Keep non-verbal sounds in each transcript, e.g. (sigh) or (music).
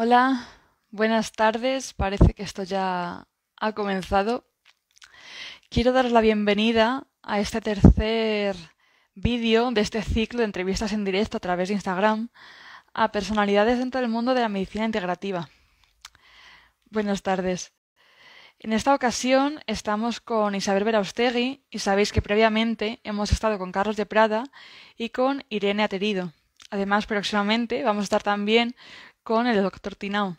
Hola, buenas tardes. Parece que esto ya ha comenzado. Quiero daros la bienvenida a este tercer vídeo de este ciclo de entrevistas en directo a través de Instagram a personalidades dentro del mundo de la medicina integrativa. Buenas tardes. En esta ocasión estamos con Isabel Beraustegui y sabéis que previamente hemos estado con Carlos de Prada y con Irene Aterido. Además, próximamente vamos a estar también con el doctor Tinao.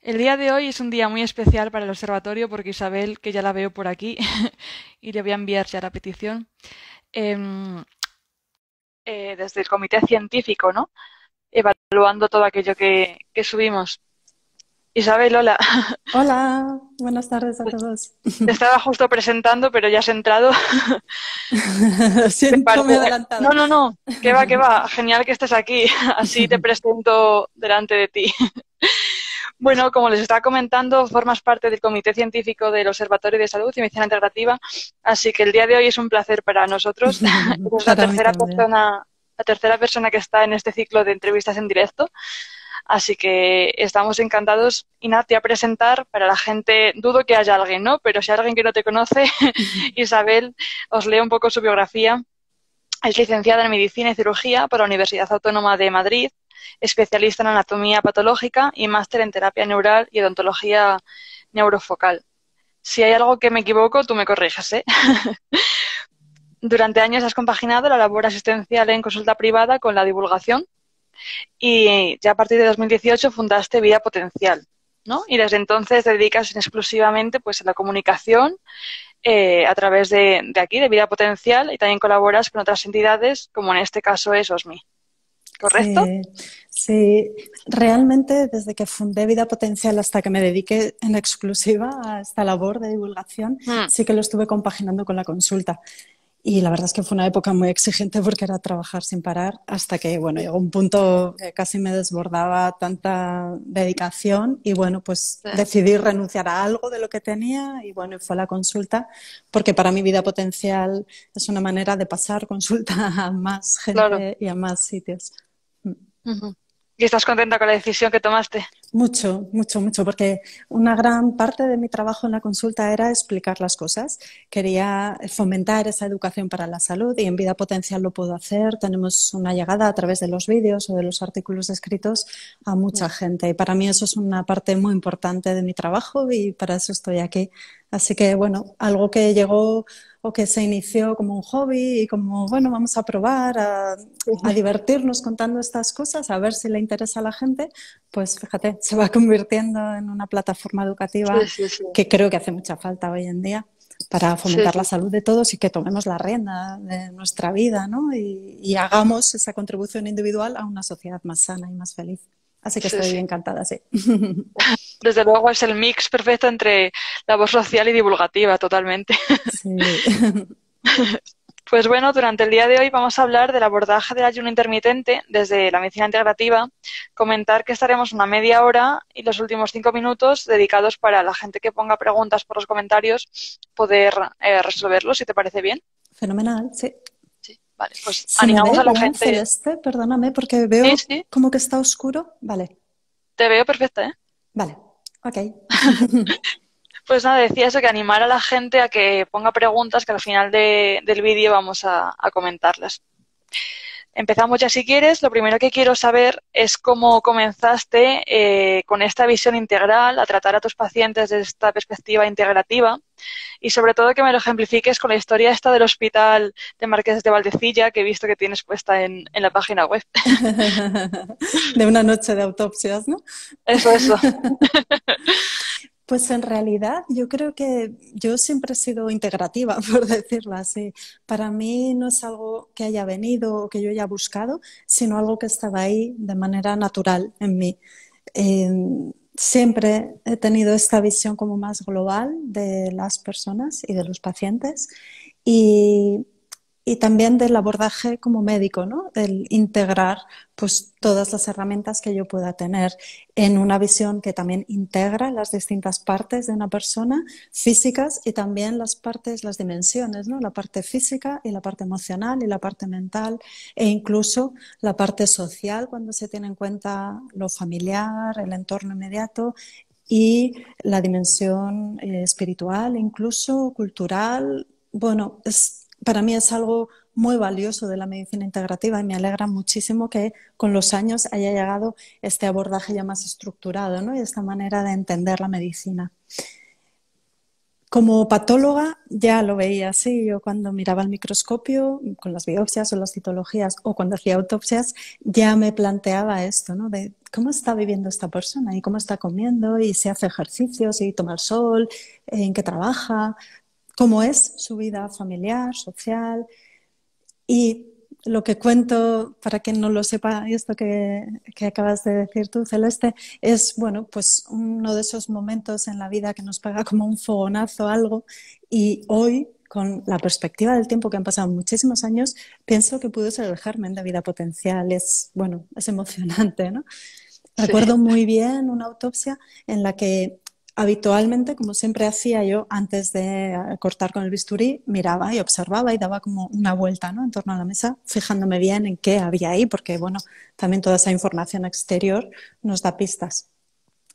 El día de hoy es un día muy especial para el observatorio porque Isabel, que ya la veo por aquí, (laughs) y le voy a enviar ya la petición, em, eh, desde el comité científico, ¿no? Evaluando todo aquello que, que subimos. Isabel, hola. Hola, (laughs) buenas tardes a pues todos. Te estaba justo presentando, pero ya has entrado. (laughs) (laughs) Siento me adelantado. No, no, no, que va, que va. Genial que estés aquí. Así te presento delante de ti. Bueno, como les estaba comentando, formas parte del Comité Científico del Observatorio de Salud y Medicina Integrativa, así que el día de hoy es un placer para nosotros. tercera persona, la tercera persona que está en este ciclo de entrevistas en directo. Así que estamos encantados, Inati, a presentar para la gente, dudo que haya alguien, ¿no? Pero si hay alguien que no te conoce, (laughs) Isabel, os leo un poco su biografía. Es licenciada en Medicina y Cirugía por la Universidad Autónoma de Madrid, especialista en anatomía patológica y máster en terapia neural y odontología neurofocal. Si hay algo que me equivoco, tú me corrijas, ¿eh? (laughs) Durante años has compaginado la labor asistencial en consulta privada con la divulgación y ya a partir de 2018 fundaste Vida Potencial, ¿no? Y desde entonces te dedicas exclusivamente pues a la comunicación eh, a través de, aquí, de Vida Potencial, y también colaboras con otras entidades, como en este caso es OSMI. ¿Correcto? Sí, realmente desde que fundé Vida Potencial hasta que me dediqué en exclusiva a esta labor de divulgación, mm. sí que lo estuve compaginando con la consulta. Y la verdad es que fue una época muy exigente porque era trabajar sin parar hasta que, bueno, llegó un punto que casi me desbordaba tanta dedicación y, bueno, pues decidí renunciar a algo de lo que tenía y, bueno, fue la consulta porque para mi vida potencial es una manera de pasar consulta (laughs) a más gente y a más sitios. Mm estás contenta con la decisión que tomaste? Mucho, mucho, mucho, porque una gran parte de mi trabajo en la consulta era explicar las cosas. Quería fomentar esa educación para la salud y en vida potencial lo puedo hacer. Tenemos una llegada a través de los vídeos o de los artículos escritos a mucha gente y para mí eso es una parte muy importante de mi trabajo y para eso estoy aquí. Así que bueno, algo que llegó o que se inició como un hobby y como, bueno, vamos a probar, a, divertirnos contando estas cosas, a ver si le interesa a la gente, pues fíjate, se va (laughs) convirtiendo en una plataforma educativa que creo que hace mucha falta hoy en día para fomentar la salud de todos y que tomemos la rienda de nuestra vida ¿no? y hagamos esa contribución individual a una sociedad más sana y más feliz. Así que estoy encantada, sí. (laughs) Desde luego es el mix perfecto entre la voz social y divulgativa, totalmente. (laughs) Pues bueno, durante el día de hoy vamos a hablar del abordaje del ayuno intermitente desde la medicina integrativa, comentar que estaremos una media hora y los últimos cinco minutos dedicados para la gente que ponga preguntas por los comentarios poder eh, resolverlos, si te parece bien. Fenomenal, sí. Vale, pues animamos a la gente. este, Perdóname, porque veo como que está oscuro. Vale. Te veo perfecta, ¿eh? Vale, ok. (laughs) (laughs) pues nada, decía eso, que animar a la gente a que ponga preguntas que al final del vídeo vamos a, comentarlas. Empezamos ya si quieres. Lo primero que quiero saber es cómo comenzaste eh, con esta visión integral, a tratar a tus pacientes desde esta perspectiva integrativa y sobre todo que me lo ejemplifiques con la historia esta del hospital de Marqués de Valdecilla que he visto que tienes puesta en, la página web. (laughs) de una noche de autopsias, ¿no? Eso, eso. (laughs) Pues en realidad yo creo que yo siempre he sido integrativa, (laughs) por decirlo así. Para mí no es algo que haya venido o que yo haya buscado, sino algo que estaba ahí de manera natural en mí siempre he tenido esta visión como más global de las personas y de los pacientes y y también del abordaje como médico, ¿no? El integrar pues todas las herramientas que yo pueda tener en una visión que también integra las distintas partes de una persona, físicas y también las partes, las dimensiones, ¿no? La parte física y la parte emocional y la parte mental e incluso la parte social cuando se tiene en cuenta lo familiar, el entorno inmediato y la dimensión eh, espiritual, incluso cultural. Bueno, es para mí es algo muy valioso de la medicina integrativa y me alegra muchísimo que con los años haya llegado este abordaje ya más estructurado ¿no? y esta manera de entender la medicina. Como patóloga ya lo veía así, yo cuando miraba el microscopio, con las biopsias o las citologías o cuando hacía autopsias, ya me planteaba esto, De cómo está viviendo esta persona y cómo está comiendo y si hace ejercicios y toma el sol, en qué trabaja, cómo es su vida familiar, social. Y lo que cuento, para quien no lo sepa, esto que, acabas de decir tú, Celeste, es bueno, pues uno de esos momentos en la vida que nos paga como un fogonazo algo. Y hoy, con la perspectiva del tiempo que han pasado muchísimos años, pienso que pudo ser el germen de vida potencial. Es bueno, es emocionante, ¿no? Recuerdo muy bien una autopsia en la que habitualmente, como siempre hacía yo, antes de eh, cortar con el bisturí, miraba y observaba y daba como una vuelta en torno a la mesa, fijándome bien en qué había ahí, porque bueno, también toda esa información exterior nos da pistas.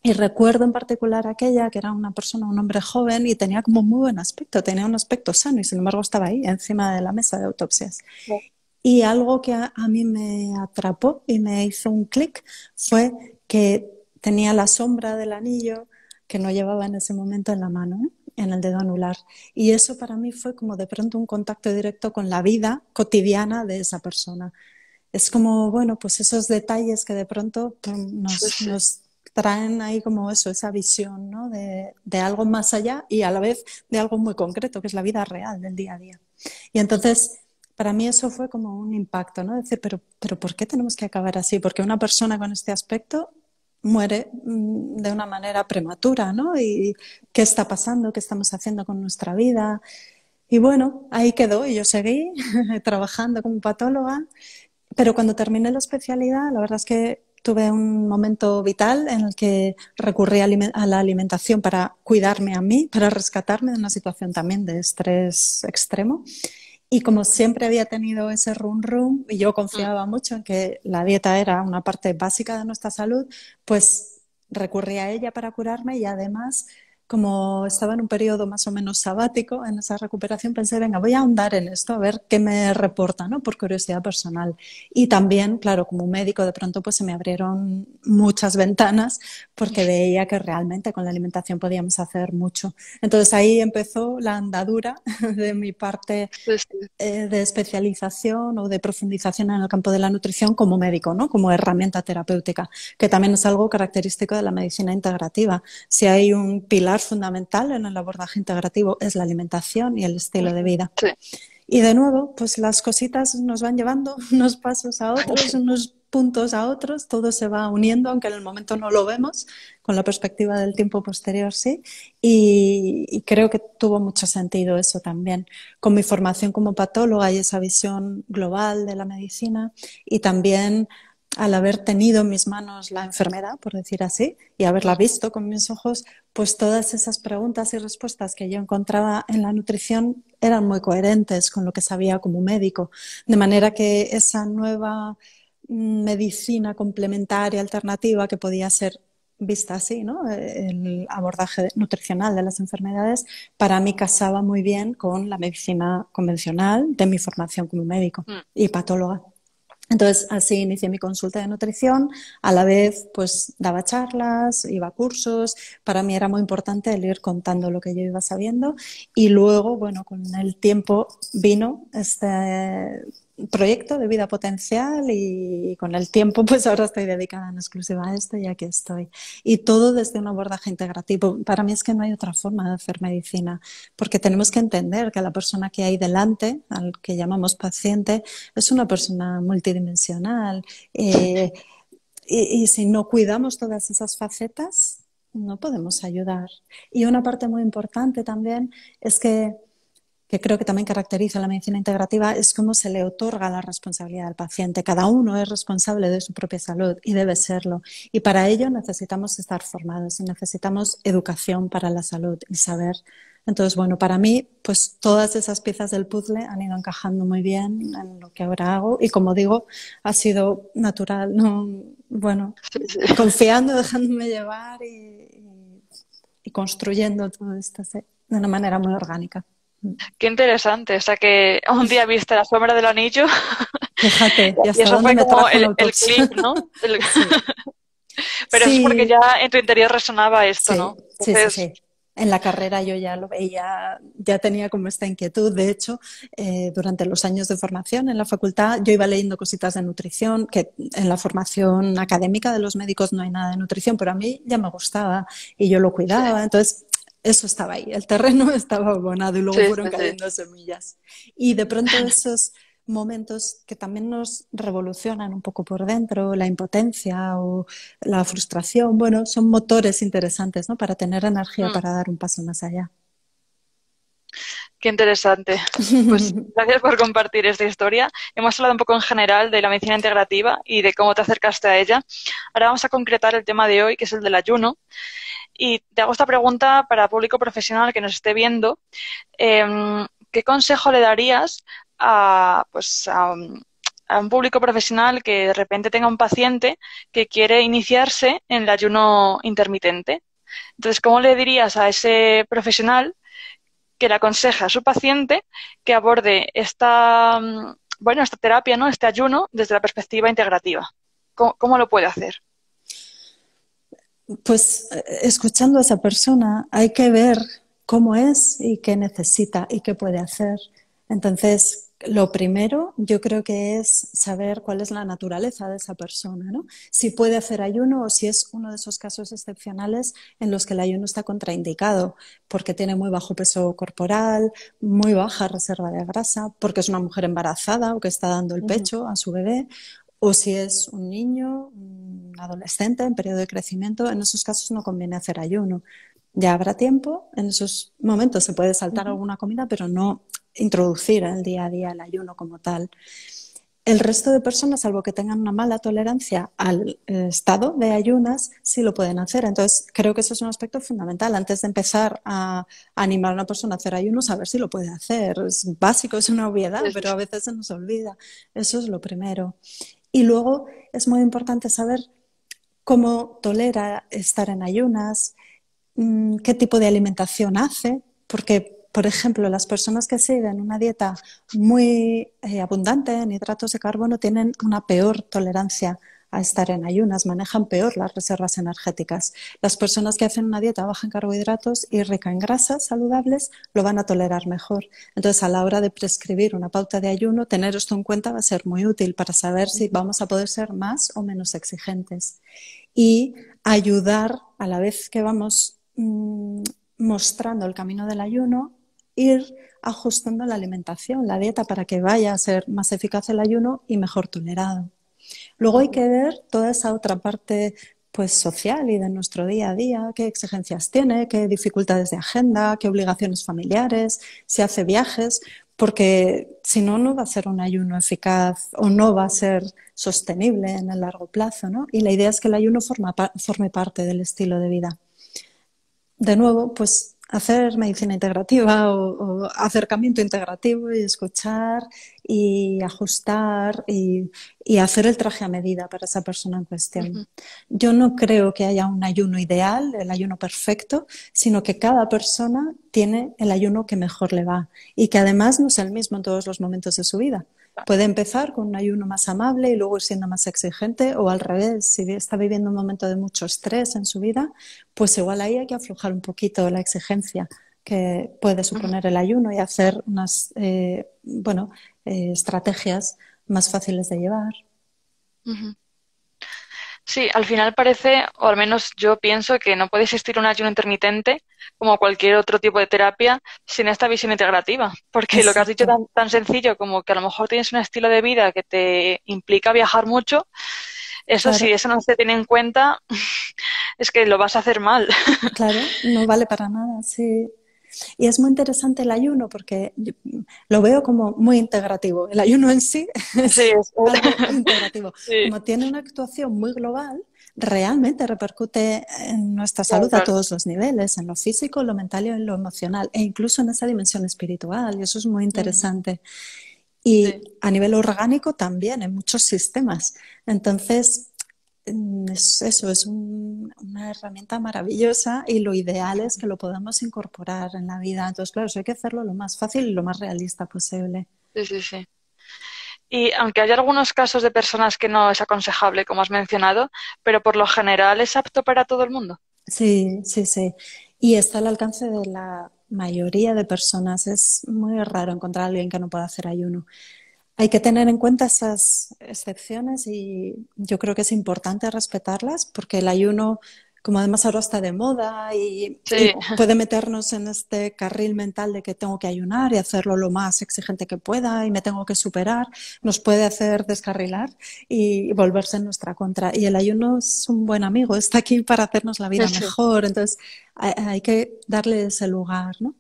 Y recuerdo en particular aquella que era una persona, un hombre joven y tenía como muy buen aspecto, tenía un aspecto sano y sin embargo estaba ahí encima de la mesa de autopsias. Y algo que a, mí me atrapó y me hizo un clic fue que tenía la sombra del anillo, que no llevaba en ese momento en la mano, en el dedo anular. Y eso para mí fue como de pronto un contacto directo con la vida cotidiana de esa persona. Es como, bueno, pues esos detalles que de pronto nos, traen ahí como eso, esa visión ¿no? de, de, algo más allá y a la vez de algo muy concreto, que es la vida real del día a día. Y entonces, para mí eso fue como un impacto, ¿no? Decir, pero, pero ¿por qué tenemos que acabar así? Porque una persona con este aspecto muere mm, de una manera prematura, ¿no? Y qué está pasando, qué estamos haciendo con nuestra vida. Y bueno, ahí quedó y yo seguí (laughs) trabajando como patóloga. Pero cuando terminé la especialidad, la verdad es que tuve un momento vital en el que recurrí a la alimentación para cuidarme a mí, para rescatarme de una situación también de estrés extremo. Y como siempre había tenido ese run run y yo confiaba mm. mucho en que la dieta era una parte básica de nuestra salud, pues recurrí a ella para curarme y además como estaba en un periodo más o menos sabático en esa recuperación, pensé, venga, voy a ahondar en esto, a ver qué me reporta, ¿no? Por curiosidad personal. Y también, claro, como médico, de pronto pues se me abrieron muchas ventanas porque veía que realmente con la alimentación podíamos hacer mucho. Entonces ahí empezó la andadura (laughs) de mi parte pues eh, de especialización o de profundización en el campo de la nutrición como médico, ¿no? Como herramienta terapéutica, que también es algo característico de la medicina integrativa. Si hay un pilar fundamental en el abordaje integrativo es la alimentación y el estilo de vida. Y de nuevo, pues las cositas nos van llevando unos pasos a otros, unos puntos a otros, todo se va uniendo, aunque en el momento no lo vemos, con la perspectiva del tiempo posterior sí, y, y, creo que tuvo mucho sentido eso también, con mi formación como patóloga y esa visión global de la medicina, y también al haber tenido en mis manos la enfermedad, por decir así, y haberla visto con mis ojos, pues todas esas preguntas y respuestas que yo encontraba en la nutrición eran muy coherentes con lo que sabía como médico. De manera que esa nueva mm, medicina complementaria, alternativa, que podía ser vista así, ¿no? El abordaje nutricional de las enfermedades para mí casaba muy bien con la medicina convencional de mi formación como médico mm. y patóloga. Entonces, así inicié mi consulta de nutrición. A la vez, pues daba charlas, iba a cursos. Para mí era muy importante el ir contando lo que yo iba sabiendo. Y luego, bueno, con el tiempo vino este proyecto de vida potencial y con el tiempo pues ahora estoy dedicada en exclusiva a esto y aquí estoy. Y todo desde un abordaje integrativo. Para mí es que no hay otra forma de hacer medicina porque tenemos que entender que la persona que hay delante, al que llamamos paciente, es una persona multidimensional eh, y si no cuidamos todas esas facetas no podemos ayudar. Y una parte muy importante también es que que creo que también caracteriza la medicina integrativa, es cómo se le otorga la responsabilidad al paciente. Cada uno es responsable de su propia salud y debe serlo. Y para ello necesitamos estar formados y necesitamos educación para la salud y saber. Entonces, bueno, para mí, pues todas esas piezas del puzzle han ido encajando muy bien en lo que ahora hago y como digo, ha sido natural, ¿no? Bueno, (laughs) confiando, dejándome llevar y, construyendo todo esto de una manera muy orgánica. Qué interesante. O sea que un día viste la sombra del anillo. (laughs) Fíjate, ya eso fue como el, clip, ¿no? (laughs) (laughs) Pero es porque ya en tu interior resonaba esto, ¿no? Sí, sí, sí en la carrera yo ya lo veía, ya tenía como esta inquietud. De hecho, eh, durante los años de formación en la facultad, yo iba leyendo cositas de nutrición, que en la formación académica de los médicos no hay nada de nutrición, pero a mí ya me gustaba y yo lo cuidaba. Entonces, eso estaba ahí, el terreno (laughs) estaba abonado y luego fueron cayendo semillas. Y de pronto (laughs) esos momentos que también nos revolucionan un poco por dentro, la impotencia o la frustración, bueno, son motores interesantes, ¿no? Para tener energía mm. para dar un paso más allá. Qué interesante. Pues (laughs) gracias por compartir esta historia. Hemos hablado un poco en general de la medicina integrativa y de cómo te acercaste a ella. Ahora vamos a concretar el tema de hoy, que es el del ayuno. Y te hago esta pregunta para público profesional que nos esté viendo. Em, ¿Qué consejo le darías a, pues, a, un público profesional que de repente tenga un paciente que quiere iniciarse en el ayuno intermitente? Entonces, ¿cómo le dirías a ese profesional que le aconseja a su paciente que aborde esta, mm, bueno, esta terapia, ¿no? este ayuno desde la perspectiva integrativa? cómo lo puede hacer? pues eh, escuchando a esa persona hay que ver cómo es y qué necesita y qué puede hacer. Entonces, lo primero yo creo que es saber cuál es la naturaleza de esa persona, ¿no? Si puede hacer ayuno o si es uno de esos casos excepcionales en los que el ayuno está contraindicado, porque tiene muy bajo peso corporal, muy baja reserva de grasa, porque es una mujer embarazada o que está dando el pecho a su bebé, o si es un niño, un adolescente en periodo de crecimiento, en esos casos no conviene hacer ayuno. Ya habrá tiempo, en esos momentos se puede saltar alguna comida, pero no introducir en el día a día el ayuno como tal. El resto de personas, salvo que tengan una mala tolerancia al eh, estado de ayunas, sí lo pueden hacer. Entonces, creo que eso es un aspecto fundamental. Antes de empezar a animar a una persona a hacer ayunos, a ver si lo puede hacer. Es básico, es una obviedad, pero a veces se nos olvida. Eso es lo primero. Y luego es muy importante saber cómo tolera estar en ayunas, mm, qué tipo de alimentación hace, porque, por ejemplo, las personas que siguen una dieta muy eh, abundante en hidratos de carbono tienen una peor tolerancia a estar en ayunas, manejan peor las reservas energéticas. Las personas que hacen una dieta baja en carbohidratos y rica en grasas saludables lo van a tolerar mejor. Entonces, a la hora de prescribir una pauta de ayuno, tener esto en cuenta va a ser muy útil para saber si vamos a poder ser más o menos exigentes. Y ayudar a la vez que vamos mm, mostrando el camino del ayuno, ir ajustando la alimentación, la dieta, para que vaya a ser más eficaz el ayuno y mejor tolerado. Luego hay que ver toda esa otra parte pues social y de nuestro día a día, qué exigencias tiene, qué dificultades de agenda, qué obligaciones familiares, si hace viajes, porque si no, no va a ser un ayuno eficaz o no va a ser sostenible en el largo plazo, ¿no? Y la idea es que el ayuno forme parte del estilo de vida. De nuevo, pues hacer medicina integrativa o, acercamiento integrativo y escuchar y ajustar y, hacer el traje a medida para esa persona en cuestión. Yo no creo que haya un ayuno ideal, el ayuno perfecto, sino que cada persona tiene el ayuno que mejor le va y que además no es el mismo en todos los momentos de su vida. Puede empezar con un ayuno más amable y luego siendo más exigente o al revés, si está viviendo un momento de mucho estrés en su vida, pues igual ahí hay que aflojar un poquito la exigencia que puede suponer el ayuno y hacer unas eh, bueno, eh, estrategias más fáciles de llevar. Sí, al final parece, o al menos yo pienso, que no puede existir un ayuno intermitente como cualquier otro tipo de terapia sin esta visión integrativa. Porque lo que has dicho tan, tan sencillo como que a lo mejor tienes un estilo de vida que te implica viajar mucho, eso si eso no se tiene en cuenta, (laughs) es que lo vas a hacer mal. Claro, no vale para nada, sí. Y es muy interesante el ayuno porque lo veo como muy integrativo. El ayuno en sí, (laughs) es muy (laughs) integrativo. Como tiene una actuación muy global, realmente repercute en nuestra salud a todos los niveles, en lo físico, en lo mental y en lo emocional, e incluso en esa dimensión espiritual, y eso es muy interesante. Y a nivel orgánico también, en muchos sistemas. Entonces, Mm, es eso, es una herramienta maravillosa y lo ideal es que lo podamos incorporar en la vida. Entonces, claro, hay que hacerlo lo más fácil y lo más realista posible. Sí, sí, sí. Y aunque haya algunos casos de personas que no es aconsejable, como has mencionado, pero por lo general es apto para todo el mundo. Sí, sí, sí. Y está al alcance de la mayoría de personas. Es muy raro encontrar a alguien que no pueda hacer ayuno. Hay que tener en cuenta esas excepciones y yo creo que es importante respetarlas porque el ayuno como además ahora está de moda y, puede meternos en este carril mental de que tengo que ayunar y hacerlo lo más exigente que pueda y me tengo que superar, nos puede hacer descarrilar y, volverse en nuestra contra. Y el ayuno es un buen amigo, está aquí para hacernos la vida mejor, entonces hay, que darle ese lugar, ¿no?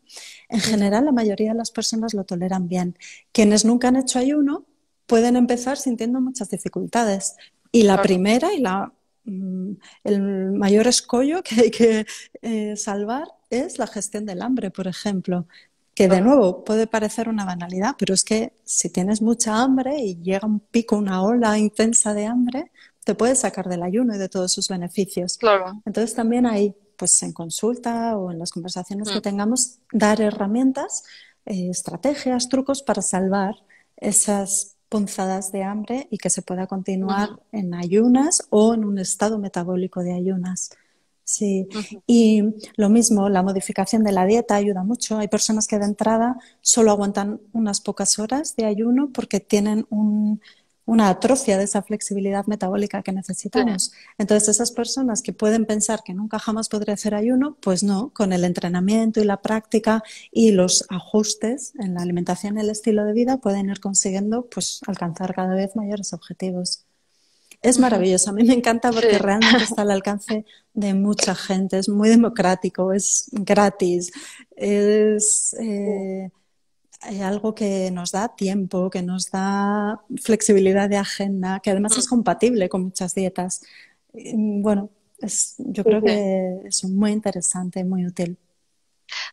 En general, la mayoría de las personas lo toleran bien. Quienes nunca han hecho ayuno pueden empezar sintiendo muchas dificultades. Y la primera y la Mm, el mayor escollo que hay que eh, salvar es la gestión del hambre, por ejemplo, que de nuevo puede parecer una banalidad, pero es que si tienes mucha hambre y llega un pico, una ola intensa de hambre, te puedes sacar del ayuno y de todos sus beneficios. Claro. Entonces también hay, pues en consulta o en las conversaciones que mm. tengamos, dar herramientas, eh, estrategias, trucos para salvar esas Ponzadas de hambre y que se pueda continuar en ayunas o en un estado metabólico de ayunas. Sí, y lo mismo, la modificación de la dieta ayuda mucho. Hay personas que de entrada solo aguantan unas pocas horas de ayuno porque tienen un, una atrofia de esa flexibilidad metabólica que necesitamos. Entonces, esas personas que pueden pensar que nunca jamás podré hacer ayuno, pues no, con el entrenamiento y la práctica y los ajustes en la alimentación y el estilo de vida pueden ir consiguiendo pues alcanzar cada vez mayores objetivos. Es maravilloso, a mí me encanta porque realmente (laughs) está al alcance de mucha gente, es muy democrático, es gratis, es... Eh, algo que nos da tiempo, que nos da flexibilidad de agenda, que además mm. es compatible con muchas dietas. Mm, bueno, yo creo que es muy interesante, muy útil.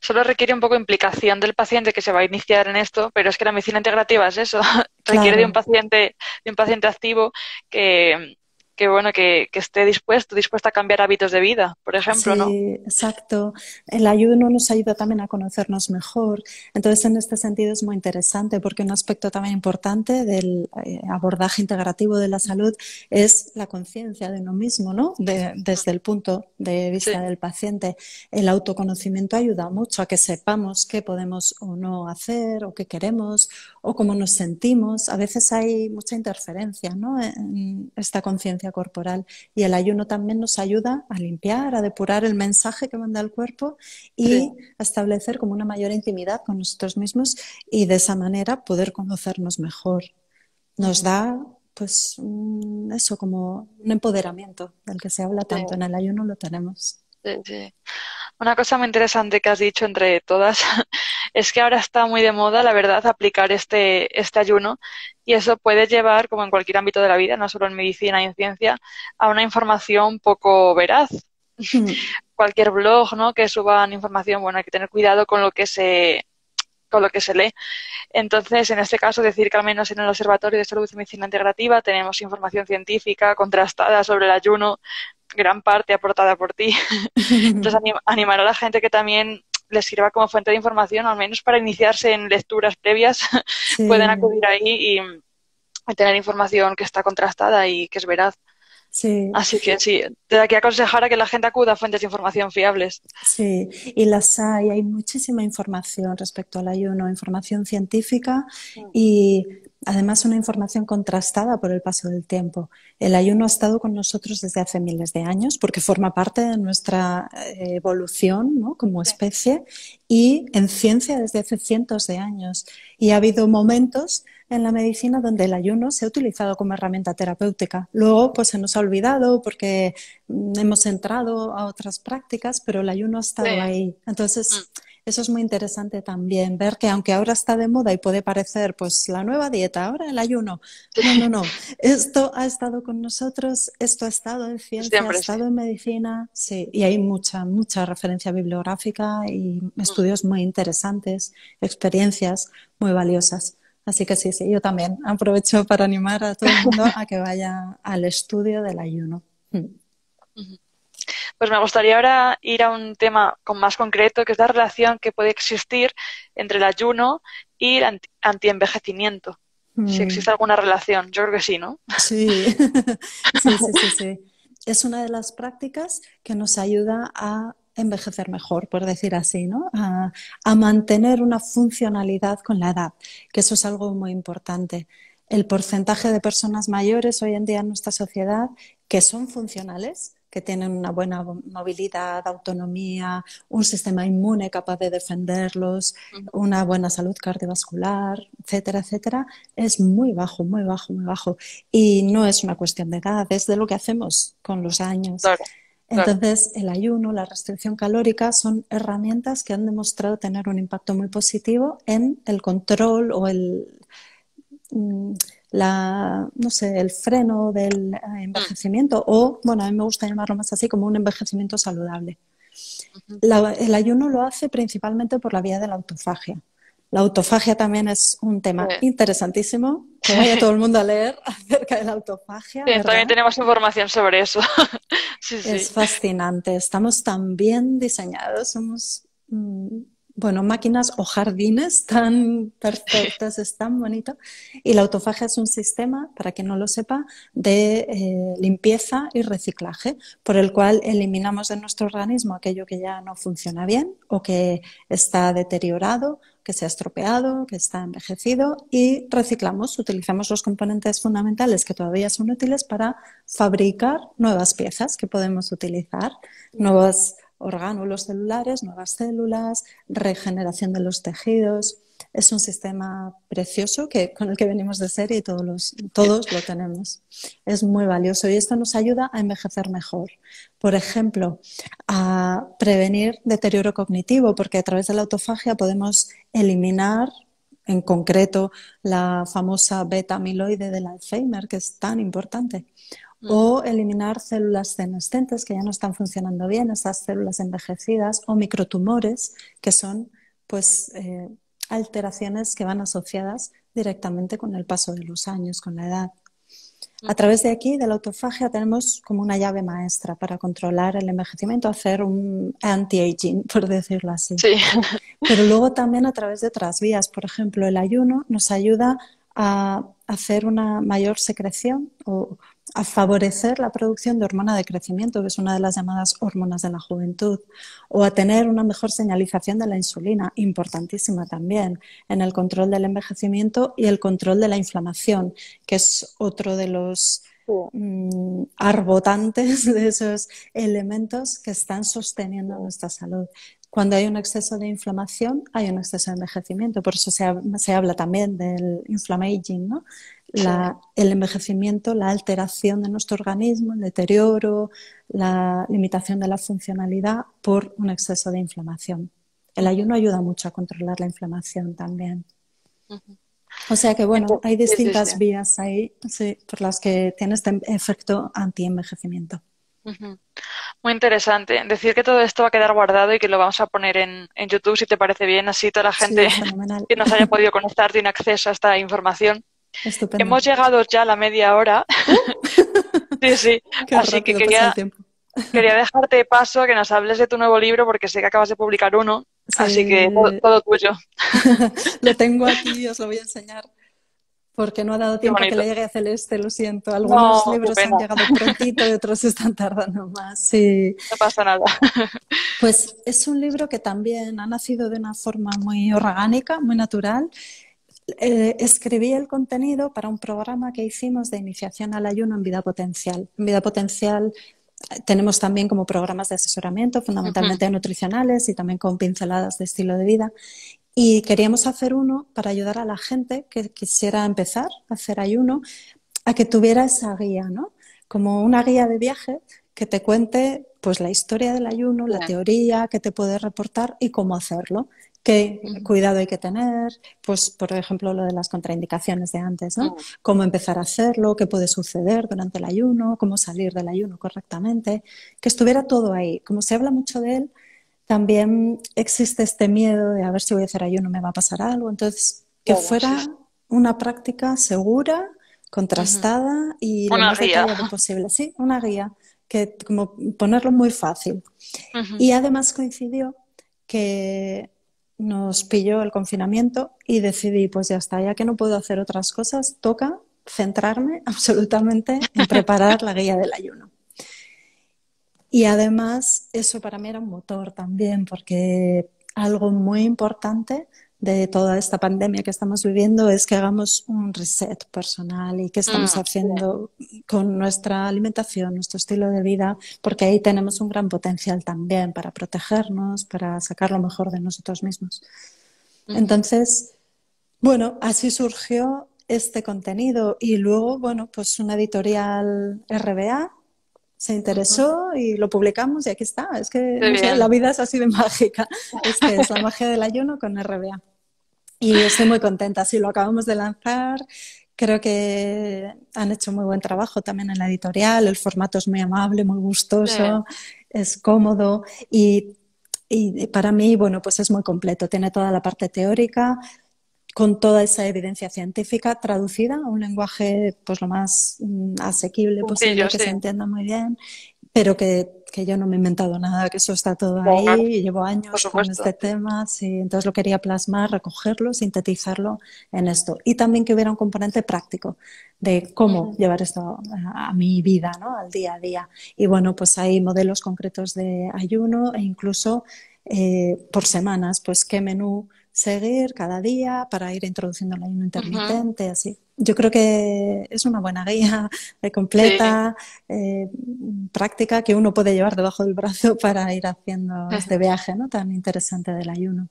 Solo requiere un poco de implicación del paciente que se va a iniciar en esto, pero es que la medicina integrativa es eso, (laughs) requiere de un paciente, de un paciente activo que, que bueno, que, esté dispuesto, dispuesta a cambiar hábitos de vida, por ejemplo, sí, exacto. El ayuno nos ayuda también a conocernos mejor. Entonces, en este sentido es muy interesante porque un aspecto también importante del eh, abordaje integrativo de la salud es la conciencia de uno mismo, ¿no? desde el punto de vista del paciente. El autoconocimiento ayuda mucho a que sepamos qué podemos o no hacer o qué queremos o cómo nos sentimos. A veces hay mucha interferencia, ¿no? En esta conciencia corporal. Y el ayuno también nos ayuda a limpiar, a depurar el mensaje que manda el cuerpo y a establecer como una mayor intimidad con nosotros mismos y de esa manera poder conocernos mejor. Nos da pues eso, como un empoderamiento del que se habla tanto. En el ayuno lo tenemos. Sí, una cosa muy interesante que has dicho entre todas (laughs) es que ahora está muy de moda, la verdad, aplicar este, este ayuno y eso puede llevar, como en cualquier ámbito de la vida, no solo en medicina y en ciencia, a una información poco veraz. Hmm. (laughs) cualquier blog, ¿no? Que suban información, bueno, hay que tener cuidado con lo que se con lo que se lee. Entonces, en este caso, decir que al menos en el Observatorio de Salud y Medicina Integrativa tenemos información científica contrastada sobre el ayuno, gran parte aportada por ti. (laughs) Entonces, animar a la gente que también les sirva como fuente de información, al menos para iniciarse en lecturas previas, (laughs) pueden acudir ahí y tener información que está contrastada y que es veraz. Sí. Así que sí, da que aconsejar a que la gente acuda a fuentes de información fiables. Sí, y las hay, hay muchísima información respecto al ayuno, información científica mm. y además una información contrastada por el paso del tiempo. El ayuno ha estado con nosotros desde hace miles de años porque forma parte de nuestra eh, evolución ¿no? como especie y en ciencia desde hace cientos de años. Y ha habido momentos en la medicina donde el ayuno se ha utilizado como herramienta terapéutica. Luego, pues se nos ha olvidado porque hemos entrado a otras prácticas, pero el ayuno ha estado ahí. Entonces, mm. eso es muy interesante también, ver que aunque ahora está de moda y puede parecer, pues la nueva dieta, ahora el ayuno, no, no, no, esto ha estado con nosotros, esto ha estado en ciencia, ha estado en medicina, sí, y hay mucha, mucha referencia bibliográfica y mm. estudios muy interesantes, experiencias muy valiosas. Así que sí, sí, yo también aprovecho (laughs) para animar a todo el mundo a que vaya al estudio del ayuno. Pues me gustaría ahora ir a un tema con más concreto, que es la relación que puede existir entre el ayuno y el antienvejecimiento. Si mm. existe alguna relación, yo creo que sí, ¿no? (laughs) sí, sí, sí, sí. Es una de las prácticas que nos ayuda a envejecer mejor, por decir así, ¿no? A, mantener una funcionalidad con la edad, que eso es algo muy importante. El porcentaje de personas mayores hoy en día en nuestra sociedad que son funcionales, que tienen una buena movilidad, autonomía, un sistema inmune capaz de defenderlos, una buena salud cardiovascular, etcétera, etcétera, es muy bajo, muy bajo, muy bajo. Y no es una cuestión de edad, es de lo que hacemos con los años. Entonces, el ayuno, la restricción calórica son herramientas que han demostrado tener un impacto muy positivo en el control o el, mm, no sé, el freno del eh, mm. envejecimiento o, bueno, a mí me gusta llamarlo más así, como un envejecimiento saludable. el ayuno lo hace principalmente por la vía de la autofagia. La autofagia también es un tema interesantísimo. Que vaya todo el mundo a leer (laughs) acerca de la autofagia. Sí, también tenemos información sobre eso. (laughs) es fascinante. Estamos tan bien diseñados, somos, mm, bueno, máquinas o jardines tan perfectas, es tan bonito. Y la autofagia es un sistema, para quien no lo sepa, de eh, limpieza y reciclaje, por el cual eliminamos de nuestro organismo aquello que ya no funciona bien o que está deteriorado que se ha estropeado, que está envejecido y reciclamos, utilizamos los componentes fundamentales que todavía son útiles para fabricar nuevas piezas que podemos utilizar, nuevos orgánulos celulares, nuevas células, regeneración de los tejidos, es un sistema precioso que, con el que venimos de ser y todos, los, todos lo tenemos. Es muy valioso y esto nos ayuda a envejecer mejor. Por ejemplo, a prevenir deterioro cognitivo, porque a través de la autofagia podemos eliminar en concreto la famosa beta amiloide del Alzheimer, que es tan importante o eliminar células senescentes que ya no están funcionando bien, esas células envejecidas, o microtumores que son pues eh, alteraciones que van asociadas directamente con el paso de los años, con la edad. A través de aquí, de la autofagia, tenemos como una llave maestra para controlar el envejecimiento, hacer un anti-aging, (laughs) por decirlo así. Sí. Pero luego también a través de otras vías, por ejemplo, el ayuno nos ayuda a hacer una mayor secreción o, a favorecer la producción de hormona de crecimiento, que es una de las llamadas hormonas de la juventud, o a tener una mejor señalización de la insulina, importantísima también, en el control del envejecimiento y el control de la inflamación, que es otro de los mm, arbotantes (laughs) de esos elementos que están sosteniendo nuestra salud. Cuando hay un exceso de inflamación, hay un exceso de envejecimiento. Por eso se, habla también del inflamaging, ¿no? el envejecimiento, la alteración de nuestro organismo, el deterioro, la limitación de la funcionalidad por un exceso de inflamación. El ayuno ayuda mucho a controlar la inflamación también. O sea que, bueno, hay distintas vías ahí por las que tiene este efecto anti-envejecimiento. Muy interesante. Decir que todo esto va a quedar guardado y que lo vamos a poner en, en YouTube, si te parece bien, así toda la gente (laughs) que nos haya podido conectar tiene acceso a esta información. Hemos llegado ya a la media hora. Uh. (laughs) sí, sí. (laughs) así que quería, quería dejarte paso que nos hables de tu nuevo libro, porque sé que acabas de publicar uno, así que todo, todo tuyo. lo tengo aquí, os lo voy a enseñar porque no ha dado tiempo que le llegue a Celeste, lo siento. Algunos libros han llegado prontito y otros (laughs) están tardando más. No pasa nada. Pues es un libro que también ha nacido de una forma muy orgánica, muy natural. Eh, escribí el contenido para un programa que hicimos de iniciación al ayuno en vida potencial. En vida potencial eh, tenemos también como programas de asesoramiento, fundamentalmente nutricionales y también con pinceladas de estilo de vida. Y queríamos hacer uno para ayudar a la gente que quisiera empezar a hacer ayuno a que tuviera esa guía, ¿no? Como una guía de viaje que te cuente pues la historia del ayuno, la teoría que te puede reportar y cómo hacerlo, qué cuidado hay que tener, pues por ejemplo lo de las contraindicaciones de antes, ¿no? Cómo empezar a hacerlo, qué puede suceder durante el ayuno, cómo salir del ayuno correctamente, que estuviera todo ahí. Como se habla mucho de él, también existe este miedo de a ver si voy a hacer ayuno, me va a pasar algo. Entonces, que fuera una práctica segura, contrastada y lo una más posible. Sí, una guía, que como ponerlo muy fácil. Y además coincidió que nos pilló el confinamiento y decidí, pues ya está, ya que no puedo hacer otras cosas, toca centrarme (laughs) absolutamente en preparar la guía del ayuno. Y además eso para mí era un motor también, porque algo muy importante de toda esta pandemia que estamos viviendo es que hagamos un reset personal y que estamos ah, haciendo con nuestra alimentación, nuestro estilo de vida, porque ahí tenemos un gran potencial también para protegernos, para sacar lo mejor de nosotros mismos. Entonces, bueno, así surgió este contenido y luego, bueno, pues una editorial RBA se interesó y lo publicamos y aquí está. Es que la vida es así de (laughs) mágica. que este, es la magia del ayuno con RBA. Y estoy muy contenta. si lo acabamos de lanzar. Creo que han hecho muy buen trabajo también en la editorial. El formato es muy amable, muy gustoso, es cómodo y y para mí, bueno, pues es muy completo. Tiene toda la parte teórica, con toda esa evidencia científica traducida a un lenguaje pues lo más mm, asequible posible, que se entienda muy bien, pero que, yo no me he inventado nada, que eso está todo ahí, y llevo años con este tema, sí, entonces lo quería plasmar, recogerlo, sintetizarlo en esto. Y también que hubiera un componente práctico de cómo llevar esto a, mi vida, ¿no? al día a día. Y bueno, pues hay modelos concretos de ayuno e incluso eh, por semanas, pues qué menú seguir cada día para ir introduciendo el ayuno intermitente, así. Yo creo que es una buena guía completa, eh, práctica que uno puede llevar debajo del brazo (laughs) para ir haciendo este viaje ¿no? tan interesante del ayuno.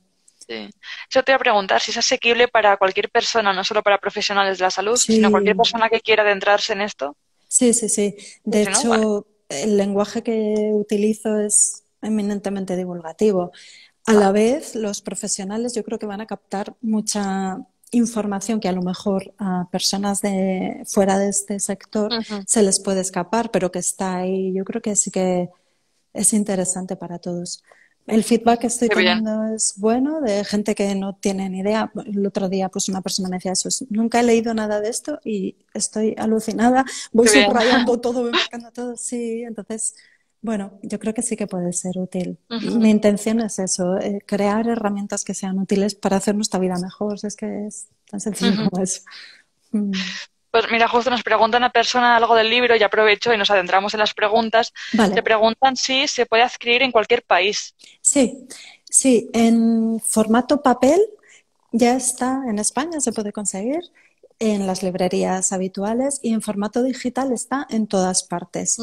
Yo te voy a preguntar si es asequible para cualquier persona, no solo para profesionales de la salud, sino cualquier persona que quiera adentrarse en esto. Sí, sí, sí. De hecho, el lenguaje que utilizo es eminentemente divulgativo. A la vez, los profesionales yo creo que van a captar mucha información que a lo mejor a personas de fuera de este sector se les puede escapar, pero que está ahí. Yo creo que sí que es interesante para todos. El feedback que estoy teniendo es bueno de gente que no tiene ni idea. El otro día, pues una persona me decía eso: nunca he leído nada de esto y estoy alucinada. Voy subrayando (laughs) todo, voy marcando todo. Sí, entonces bueno, yo creo que sí que puede ser útil. Mi intención es eso, eh, crear herramientas que sean útiles para hacer nuestra vida mejor. Es que es tan sencillo como eso. Mm. Pues mira, justo nos pregunta una persona algo del libro y aprovecho y nos adentramos en las preguntas. Te preguntan si se puede adquirir en cualquier país. Sí, sí, en formato papel ya está en España, se puede conseguir en las librerías habituales y en formato digital está en todas partes.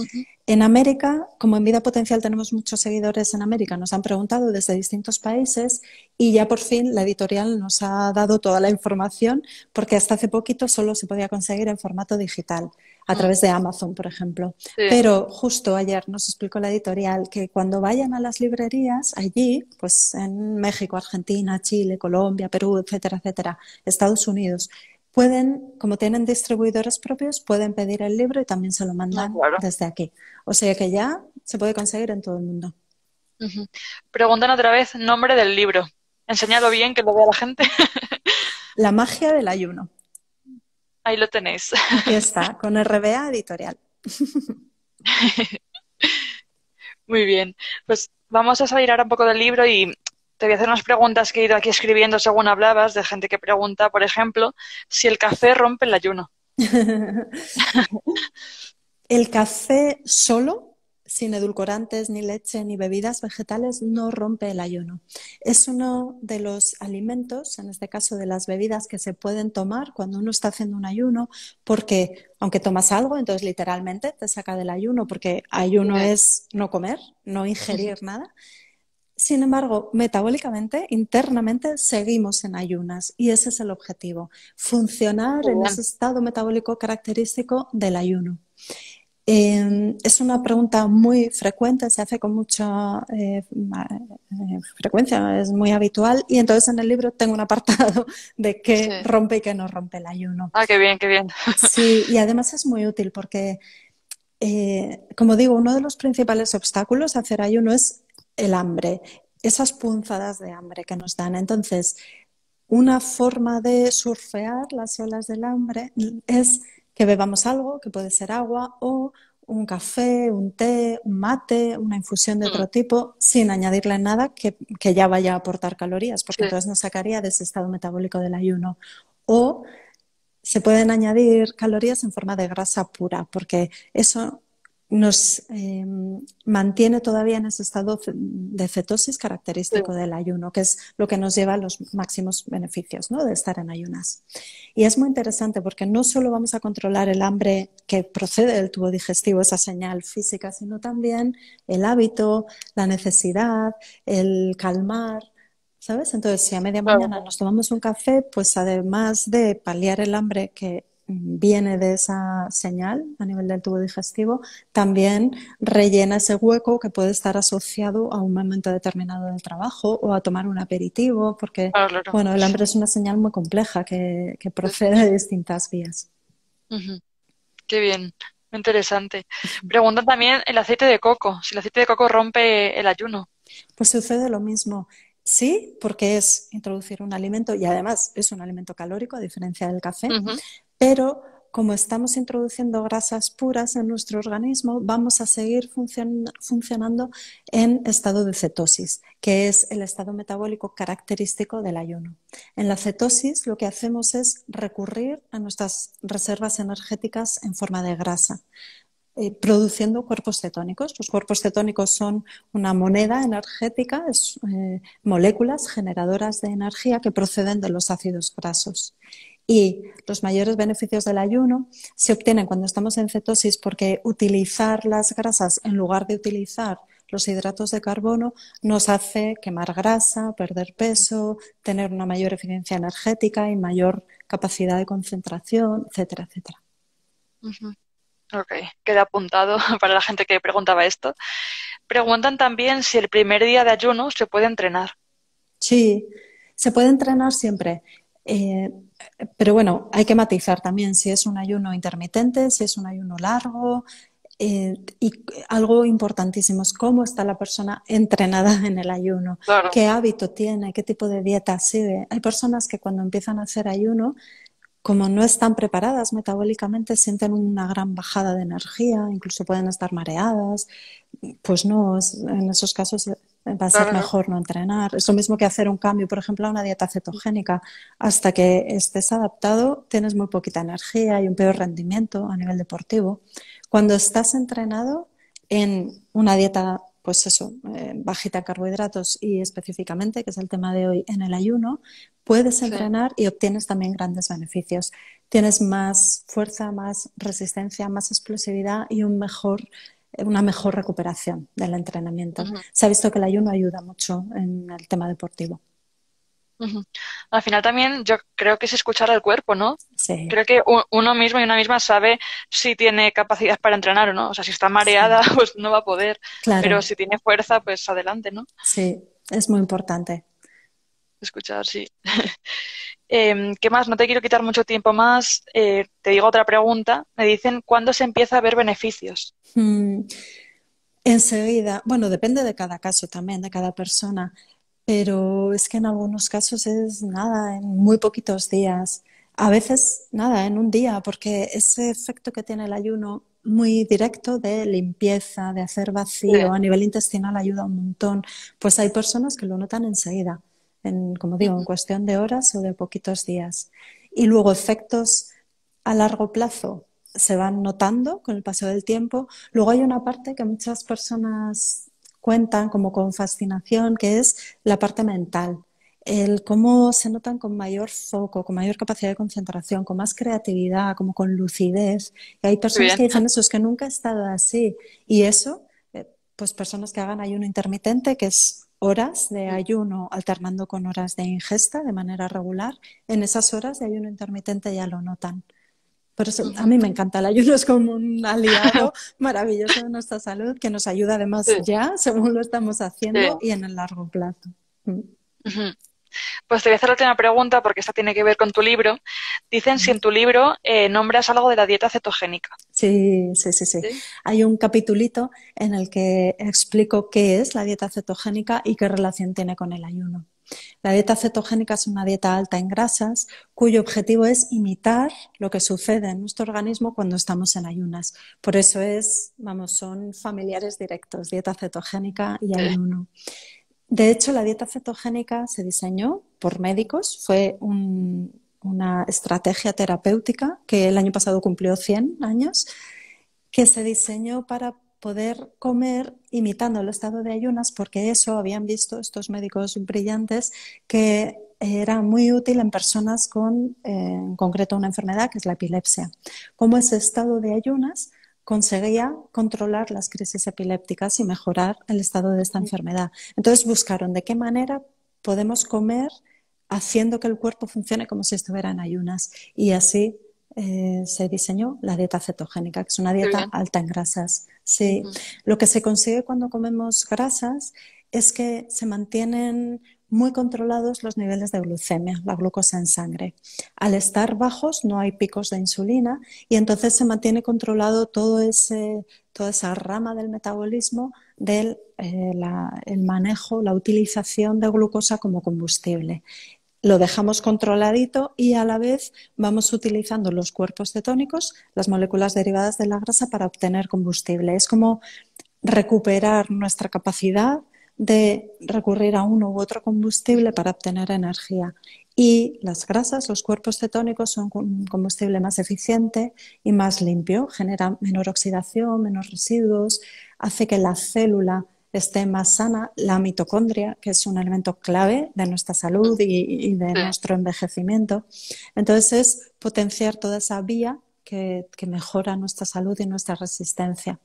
En América, como en Vida Potencial tenemos muchos seguidores en América, nos han preguntado desde distintos países y ya por fin la editorial nos ha dado toda la información porque hasta hace poquito solo se podía conseguir en formato digital a ah. través de Amazon, por ejemplo. Pero justo ayer nos explicó la editorial que cuando vayan a las librerías allí, pues en México, Argentina, Chile, Colombia, Perú, etcétera, etcétera, Estados Unidos, pueden, como tienen distribuidores propios, pueden pedir el libro y también se lo mandan desde aquí. O sea que ya se puede conseguir en todo el mundo. Preguntan otra vez nombre del libro. Enseñado bien, que lo vea la gente. (laughs) la magia del ayuno. Ahí lo tenéis. Aquí está, con RBA Editorial. (laughs) Muy bien. Pues vamos a salir ahora un poco del libro y te voy a hacer unas preguntas que he ido aquí escribiendo según hablabas, de gente que pregunta, por ejemplo, si el café rompe el ayuno. (laughs) el café solo, sin edulcorantes, ni leche, ni bebidas vegetales, no rompe el ayuno. Es uno de los alimentos, en este caso de las bebidas, que se pueden tomar cuando uno está haciendo un ayuno, porque aunque tomas algo, entonces literalmente te saca del ayuno, porque ayuno es no comer, no ingerir (laughs) nada. Sin embargo, metabólicamente, internamente, seguimos en ayunas y ese es el objetivo, funcionar en ese estado metabólico característico del ayuno. Em, es una pregunta muy frecuente, se hace con mucha eh, eh, frecuencia, es muy habitual y entonces en el libro tengo un apartado (laughs) de qué rompe y qué no rompe el ayuno. Ah, qué bien, qué bien. (laughs) Sí, y además es muy útil porque... Eh, como digo, uno de los principales obstáculos a hacer ayuno es el hambre, esas punzadas de hambre que nos dan. Entonces, una forma de surfear las olas del hambre es que bebamos algo, que puede ser agua o un café, un té, un mate, una infusión de otro mm. tipo, sin añadirle nada que, ya vaya a aportar calorías, porque entonces nos sacaría de ese estado metabólico del ayuno. O se pueden añadir calorías en forma de grasa pura, porque eso nos em, mantiene todavía en ese estado de cetosis característico del ayuno, que es lo que nos lleva a los máximos beneficios ¿no? de estar en ayunas. Y es muy interesante porque no solo vamos a controlar el hambre que procede del tubo digestivo, esa señal física, sino también el hábito, la necesidad, el calmar. ¿Sabes? Entonces, si a media mañana nos tomamos un café, pues además de paliar el hambre que viene de esa señal a nivel del tubo digestivo, también rellena ese hueco que puede estar asociado a un momento determinado del trabajo o a tomar un aperitivo, porque ah, bueno, el hambre es una señal muy compleja que, procede de distintas vías. Qué bien, interesante. pregunta también el aceite de coco, si el aceite de coco rompe el ayuno. Pues sucede lo mismo. Sí, porque es introducir un alimento y además es un alimento calórico a diferencia del café, pero como estamos introduciendo grasas puras en nuestro organismo, vamos a seguir funcionando en estado de cetosis, que es el estado metabólico característico del ayuno. En la cetosis lo que hacemos es recurrir a nuestras reservas energéticas en forma de grasa. Eh, produciendo cuerpos cetónicos. Los cuerpos cetónicos son una moneda energética, es, eh, moléculas generadoras de energía que proceden de los ácidos grasos. Y los mayores beneficios del ayuno se obtienen cuando estamos en cetosis porque utilizar las grasas en lugar de utilizar los hidratos de carbono nos hace quemar grasa, perder peso, tener una mayor eficiencia energética y mayor capacidad de concentración, etcétera, etcétera. Ok, queda apuntado (laughs) para la gente que preguntaba esto. Preguntan también si el primer día de ayuno se puede entrenar. Sí, se puede entrenar siempre. Eh, pero bueno, hay que matizar también si es un ayuno intermitente, si es un ayuno largo. Eh, y algo importantísimo es cómo está la persona entrenada en el ayuno, qué hábito tiene, qué tipo de dieta sigue. Hay personas que cuando empiezan a hacer ayuno como no están preparadas metabólicamente, sienten una gran bajada de energía, incluso pueden estar mareadas. Pues no, en esos casos eh, va a ser mejor no entrenar. Es lo mismo que hacer un cambio, por ejemplo, a una dieta cetogénica. Hasta que estés adaptado, tienes muy poquita energía y un peor rendimiento a nivel deportivo. Cuando estás entrenado en una dieta pues eso, eh, bajita carbohidratos y específicamente, que es el tema de hoy, en el ayuno, puedes entrenar y obtienes también grandes beneficios. Tienes más fuerza, más resistencia, más explosividad y mejor una mejor recuperación del entrenamiento. Se ha visto que el ayuno ayuda mucho en el tema deportivo. Al final también yo creo que es escuchar al cuerpo, ¿no? Sí. Creo que uno mismo y una misma sabe si tiene capacidad para entrenar o no. O sea, si está mareada, (laughs) pues no va a poder. Pero si tiene fuerza, pues adelante, ¿no? Sí, es muy importante. Escuchar, sí. (laughs) Em, ¿Qué más? No te quiero quitar mucho tiempo más. Eh, te digo otra pregunta. Me dicen, ¿cuándo se empieza a ver beneficios? Mm, enseguida, bueno, depende de cada caso también, de cada persona pero es que en algunos casos es nada, en muy poquitos días. A veces nada, en un día, porque ese efecto que tiene el ayuno muy directo de limpieza, de hacer vacío a nivel intestinal ayuda un montón. Pues hay personas que lo notan enseguida, en, como digo, en cuestión de horas o de poquitos días. Y luego efectos a largo plazo se van notando con el paso del tiempo. Luego hay una parte que muchas personas cuentan como con fascinación, que es la parte mental, el cómo se notan con mayor foco, con mayor capacidad de concentración, con más creatividad, como con lucidez. Y hay personas que dicen eso, es que nunca he estado así. Y eso, eh, pues personas que hagan ayuno intermitente, que es horas de ayuno alternando con horas de ingesta de manera regular, en esas horas de ayuno intermitente ya lo notan. Pero a mí me encanta el ayuno, es como un aliado (laughs) maravilloso de nuestra salud que nos ayuda además ya, según lo estamos haciendo, y en el largo plazo. Mm. Pues te voy a hacer la última pregunta porque esta tiene que ver con tu libro. Dicen si en tu libro eh, nombras algo de la dieta cetogénica. Sí, sí, sí, sí, sí, Hay un capitulito en el que explico qué es la dieta cetogénica y qué relación tiene con el ayuno. La dieta cetogénica es una dieta alta en grasas cuyo objetivo es imitar lo que sucede en nuestro organismo cuando estamos en ayunas. Por eso es, vamos, son familiares directos, dieta cetogénica y ayuno. De hecho, la dieta cetogénica se diseñó por médicos, fue una estrategia terapéutica que el año pasado cumplió 100 años, que se diseñó para poder comer imitando el estado de ayunas, porque eso habían visto estos médicos brillantes que era muy útil en personas con, eh, en concreto, una enfermedad que es la epilepsia. Como ese estado de ayunas conseguía controlar las crisis epilépticas y mejorar el estado de esta enfermedad. Entonces buscaron de qué manera podemos comer haciendo que el cuerpo funcione como si estuviera en ayunas y así eh, se diseñó la dieta cetogénica, que es una dieta alta en grasas. Lo que se consigue cuando comemos grasas es que se mantienen muy controlados los niveles de glucemia, la glucosa en sangre. Al estar bajos no hay picos de insulina y entonces se mantiene controlado todo toda esa rama del metabolismo del eh, el manejo, la utilización de glucosa como combustible lo dejamos controladito y a la vez vamos utilizando los cuerpos cetónicos, las moléculas derivadas de la grasa para obtener combustible. Es como recuperar nuestra capacidad de recurrir a uno u otro combustible para obtener energía. Y las grasas, los cuerpos cetónicos, son un combustible más eficiente y más limpio, genera menor oxidación, menos residuos, hace que la célula esté más sana la mitocondria, que es un elemento clave de nuestra salud y, de nuestro envejecimiento. Entonces es potenciar toda esa vía que, mejora nuestra salud y nuestra resistencia.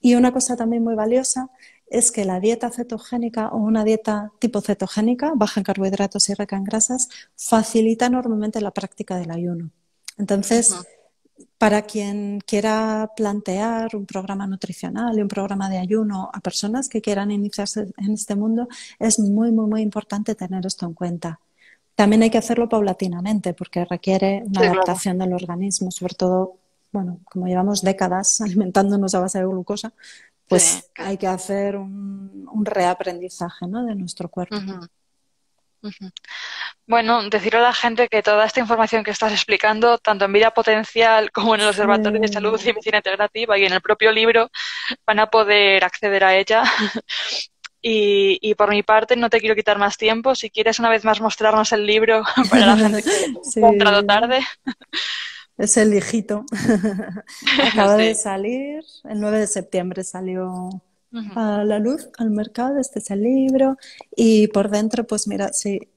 Y una cosa también muy valiosa es que la dieta cetogénica o una dieta tipo cetogénica, baja en carbohidratos y rica en grasas, facilita enormemente la práctica del ayuno. Entonces, para quien quiera plantear un programa nutricional y un programa de ayuno a personas que quieran iniciarse en este mundo, es muy, muy, muy importante tener esto en cuenta. También hay que hacerlo paulatinamente porque requiere una adaptación del organismo, sobre todo, bueno, como llevamos décadas (laughs) alimentándonos a base de glucosa, pues hay que hacer un, reaprendizaje ¿no? de nuestro cuerpo. Bueno, decirle a la gente que toda esta información que estás explicando, tanto en Vida Potencial como en el Observatorio de Salud y Medicina Integrativa y en el propio libro, van a poder acceder a ella. Y, por mi parte, no te quiero quitar más tiempo. Si quieres una vez más mostrarnos el libro (laughs) para la gente que (laughs) ha tarde. Es el hijito. (laughs) Acaba de salir, el 9 de septiembre salió a la luz, al mercado. Este es el libro. Y por dentro, pues mira,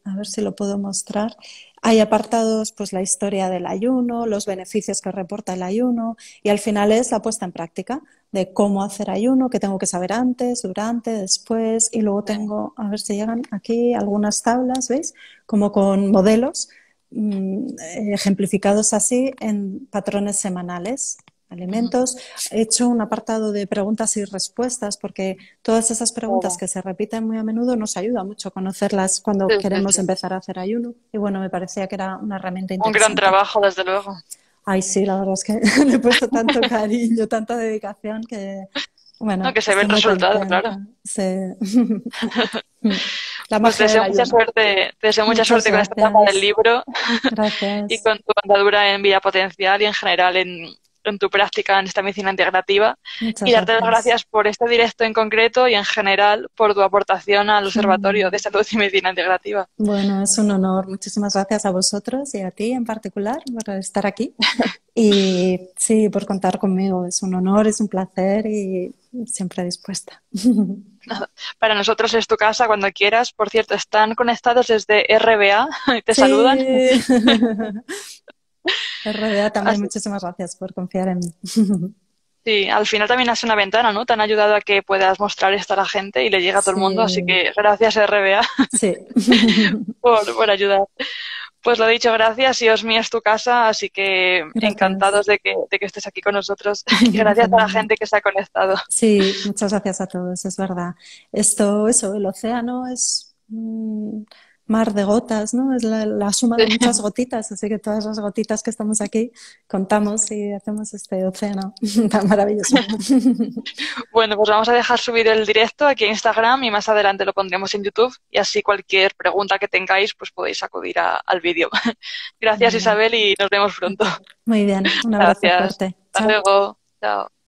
a ver si lo puedo mostrar. Hay apartados, pues la historia del ayuno, los beneficios que reporta el ayuno y al final es la puesta en práctica de cómo hacer ayuno, qué tengo que saber antes, durante, después y luego tengo, a ver si llegan aquí algunas tablas, ¿veis? Como con modelos mm, eh, ejemplificados así en patrones semanales alimentos. He hecho un apartado de preguntas y respuestas porque todas esas preguntas oh. que se repiten muy a menudo nos ayuda mucho a conocerlas cuando queremos empezar a hacer ayuno. Y bueno, me parecía que era una herramienta interesante. Un gran trabajo, desde luego. Ay, sí, la verdad es que (laughs) le he puesto tanto (laughs) cariño, tanta dedicación que... Bueno, que se ve el resultado, claro. Sí. (laughs) Pues deseo, mucha suerte, deseo mucha suerte con esta etapa del libro y con tu andadura en Vía Potencial y en general en, en tu práctica en esta medicina integrativa y darte las gracias por este directo en concreto y en general por tu aportación al Observatorio de Salud y Medicina Integrativa. Bueno, es un honor. Muchísimas gracias a vosotros y a ti en particular por estar aquí (laughs) y sí, por contar conmigo. Es un honor, es un placer y siempre dispuesta. (laughs) Para nosotros es tu casa cuando quieras. Por cierto, están conectados desde RBA y (laughs) te saludan. RBA también muchísimas gracias por confiar en mí. (laughs) Sí, al final también hace una ventana, ¿no? Te han ayudado a que puedas mostrar esto a la gente y le llega a todo el mundo, así que gracias RBA sí. (laughs) por, ayudar. Pues lo dicho, gracias. Y os es tu casa, así que encantados de que, de que, estés aquí con nosotros. (laughs) Y gracias a la gente que se ha conectado. Sí, muchas gracias a todos, es verdad. Esto, eso, el océano es. Mm, mar de gotas, ¿no? Es la, suma de muchas gotitas, así que todas las gotitas que estamos aquí contamos y hacemos este océano (laughs) tan maravilloso. (laughs) bueno, pues vamos a dejar subir el directo aquí en Instagram y más adelante lo pondremos en YouTube y así cualquier pregunta que tengáis pues podéis acudir al vídeo. (laughs) Gracias Isabel y nos vemos pronto. Muy bien, un abrazo Gracias. fuerte. Hasta luego. Chao.